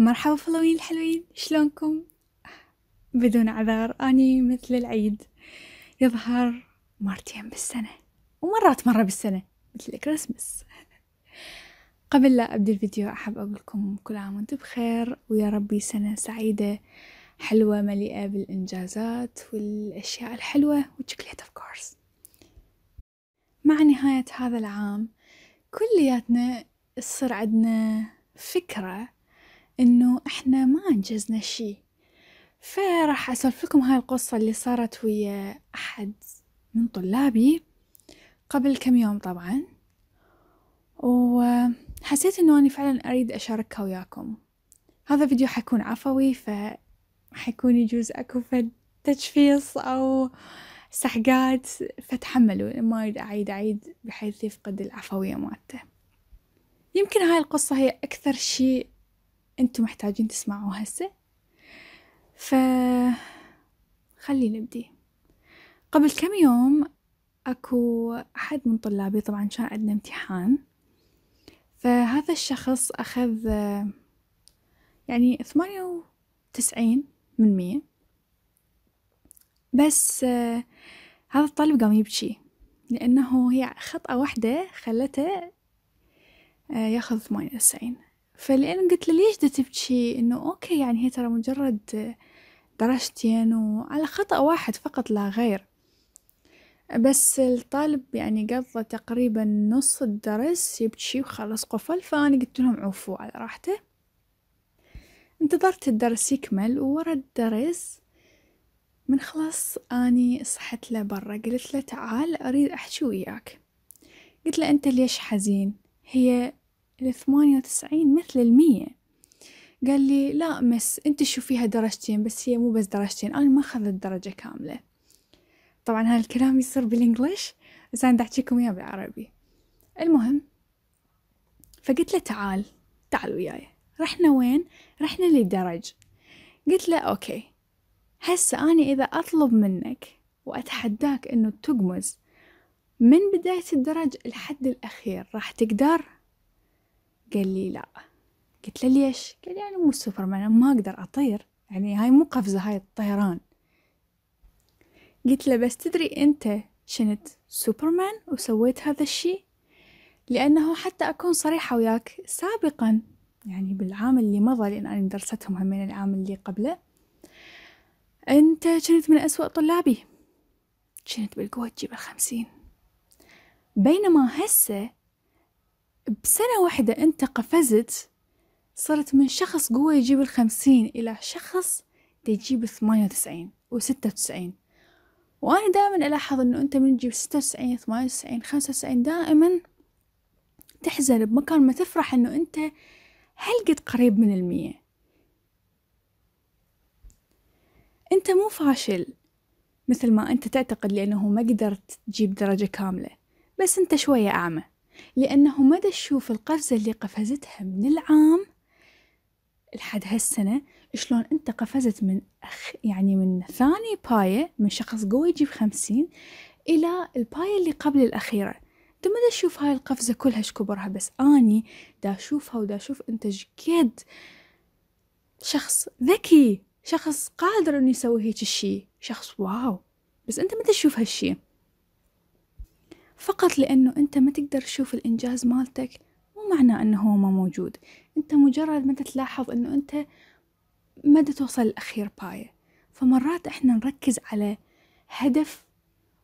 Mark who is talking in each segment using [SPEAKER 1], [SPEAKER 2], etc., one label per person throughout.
[SPEAKER 1] مرحبا فلوين الحلوين شلونكم بدون اعذار اني مثل العيد يظهر مرتين بالسنه ومرات مره بالسنه مثل الكريسماس قبل لا ابدا الفيديو احب اقول لكم كل عام وانتم بخير ويا ربي سنه سعيده حلوه مليئه بالانجازات والاشياء الحلوه والشوكليت اوف كورس مع نهايه هذا العام كلياتنا تصير عندنا فكره إنه إحنا ما أنجزنا شي فراح أسولف لكم هاي القصة اللي صارت ويا أحد من طلابي قبل كم يوم طبعا وحسيت إنه أنا فعلا أريد أشاركها وياكم هذا فيديو حيكون عفوي فحيكون يجوز أكو فد تجفيص أو سحقات فتحملوا ما أريد أعيد أعيد بحيث يفقد العفوية مالته يمكن هاي القصة هي أكثر شيء انتم محتاجين تسمعوا هسه ف خلي نبدي قبل كم يوم اكو احد من طلابي طبعا كان عندنا امتحان فهذا الشخص اخذ يعني ثمانية وتسعين من مية بس هذا الطالب قام يبكي لأنه هي خطأة واحدة خلته آه، ياخذ ثمانية وتسعين فلأن قلت له ليش دا تبكي إنه أوكي يعني هي ترى مجرد درجتين وعلى خطأ واحد فقط لا غير بس الطالب يعني قضى تقريبا نص الدرس يبكي وخلص قفل فأنا قلت لهم عوفوا على راحته انتظرت الدرس يكمل وورا الدرس من خلاص أني صحت له برا قلت له تعال أريد أحكي وياك قلت له أنت ليش حزين هي الثمانية وتسعين مثل المية قال لي لا مس انت فيها درجتين بس هي مو بس درجتين انا ما اخذت درجة كاملة طبعا هالكلام يصير بالانجليش بس انا احكيكم اياه بالعربي المهم فقلت له تعال تعال وياي رحنا وين رحنا للدرج قلت له اوكي هسه انا اذا اطلب منك واتحداك انه تقمز من بداية الدرج لحد الاخير راح تقدر قال لي لا قلت له ليش قال لي أنا يعني مو سوبرمان أنا ما أقدر أطير يعني هاي مو قفزة هاي الطيران قلت له بس تدري أنت شنت سوبرمان وسويت هذا الشي لأنه حتى أكون صريحة وياك سابقا يعني بالعام اللي مضى لأن أنا درستهم همين العام اللي قبله أنت كنت من أسوأ طلابي كنت بالقوة تجيب الخمسين بينما هسه بسنة واحدة أنت قفزت صرت من شخص قوة يجيب الخمسين إلى شخص تجيب الثمانية وتسعين وستة وتسعين وأنا دائما ألاحظ أنه أنت من تجيب ستة وتسعين ثمانية وتسعين خمسة وتسعين دائما تحزن بمكان ما تفرح أنه أنت هل قد قريب من المية أنت مو فاشل مثل ما أنت تعتقد لأنه ما قدرت تجيب درجة كاملة بس أنت شوية أعمى لأنه ما تشوف القفزة اللي قفزتها من العام لحد هالسنة شلون أنت قفزت من أخ يعني من ثاني باية من شخص قوي يجيب خمسين إلى الباية اللي قبل الأخيرة أنت ما تشوف هاي القفزة كلها شكبرها بس أني دا أشوفها ودا أشوف أنت جد شخص ذكي شخص قادر انه يسوي هيك الشي شخص واو بس انت ما تشوف هالشي فقط لأنه أنت ما تقدر تشوف الإنجاز مالتك مو معناه أنه هو ما موجود أنت مجرد ما تلاحظ أنه أنت ما توصل لأخير باية فمرات إحنا نركز على هدف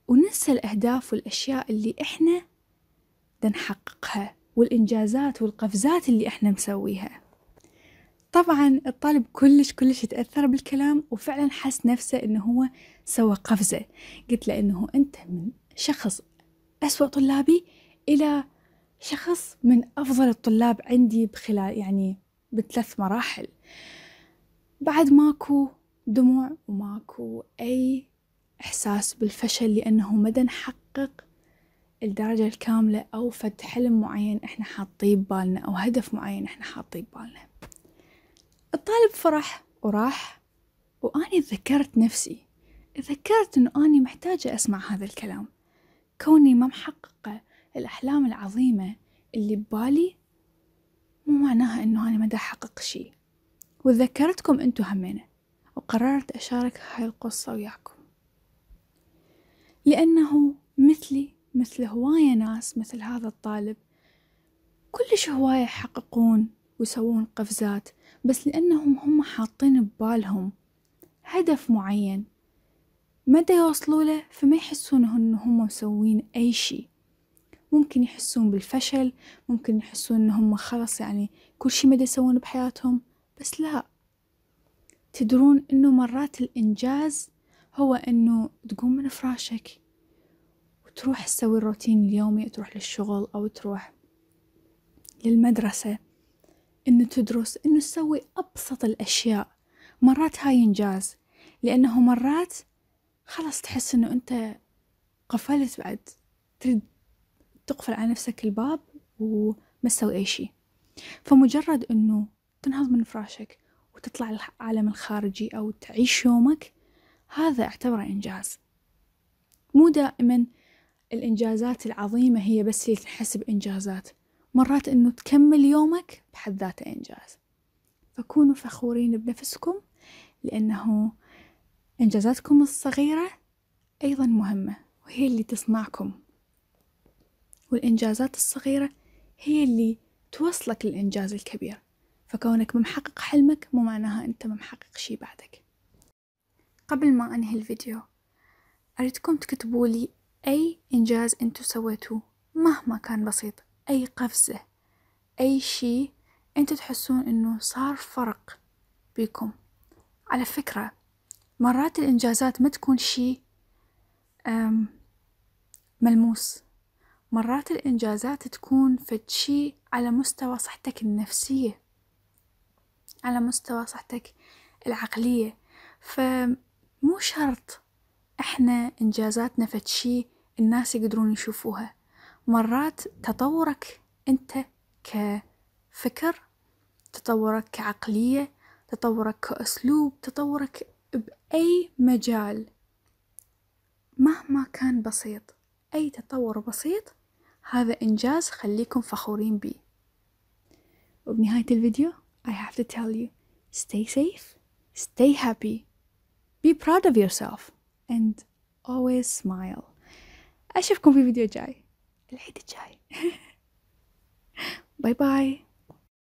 [SPEAKER 1] وننسى الأهداف والأشياء اللي إحنا نحققها والإنجازات والقفزات اللي إحنا مسويها طبعا الطالب كلش كلش يتأثر بالكلام وفعلا حس نفسه إنه هو سوى قفزة قلت له إنه أنت من شخص أسوأ طلابي إلى شخص من أفضل الطلاب عندي بخلال يعني بثلاث مراحل بعد ماكو دموع وماكو أي إحساس بالفشل لأنه مدى نحقق الدرجة الكاملة أو فد حلم معين إحنا حاطيه ببالنا أو هدف معين إحنا حاطيه ببالنا الطالب فرح وراح وأني ذكرت نفسي تذكرت أنه أني محتاجة أسمع هذا الكلام كوني ما محققة الأحلام العظيمة اللي ببالي مو معناها إنه أنا ما أحقق شي وذكرتكم أنتو همينة وقررت أشارك هاي القصة وياكم لأنه مثلي مثل هواية ناس مثل هذا الطالب كلش هواية يحققون ويسوون قفزات بس لأنهم هم حاطين ببالهم هدف معين متى يوصلوا له فما يحسون إن هم مسوين أي شي ممكن يحسون بالفشل ممكن يحسون إن هم خلاص يعني كل شي مدى يسوونه بحياتهم بس لا تدرون إنه مرات الإنجاز هو إنه تقوم من فراشك وتروح تسوي الروتين اليومي تروح للشغل أو تروح للمدرسة إنه تدرس إنه تسوي أبسط الأشياء مرات هاي إنجاز لأنه مرات خلاص تحس انه انت قفلت بعد تريد تقفل على نفسك الباب وما تسوي اي شيء فمجرد انه تنهض من فراشك وتطلع للعالم الخارجي او تعيش يومك هذا اعتبره انجاز مو دائما الانجازات العظيمه هي بس اللي تنحسب انجازات مرات انه تكمل يومك بحد ذاته انجاز فكونوا فخورين بنفسكم لانه إنجازاتكم الصغيرة أيضا مهمة وهي اللي تصنعكم والإنجازات الصغيرة هي اللي توصلك للإنجاز الكبير فكونك ممحقق حلمك مو معناها أنت ممحقق شي بعدك قبل ما أنهي الفيديو أريدكم تكتبوا لي أي إنجاز أنتو سويتوه مهما كان بسيط أي قفزة أي شي أنتو تحسون أنه صار فرق بيكم على فكرة مرات الإنجازات ما تكون شيء ملموس مرات الإنجازات تكون فد شيء على مستوى صحتك النفسية على مستوى صحتك العقلية فمو شرط احنا انجازاتنا فد شي الناس يقدرون يشوفوها مرات تطورك انت كفكر تطورك كعقلية تطورك كأسلوب تطورك بأي مجال مهما كان بسيط أي تطور بسيط هذا إنجاز خليكم فخورين بيه وبنهاية الفيديو I have to tell you stay safe stay happy be proud of yourself and always smile أشوفكم في فيديو جاي العيد الجاي باي باي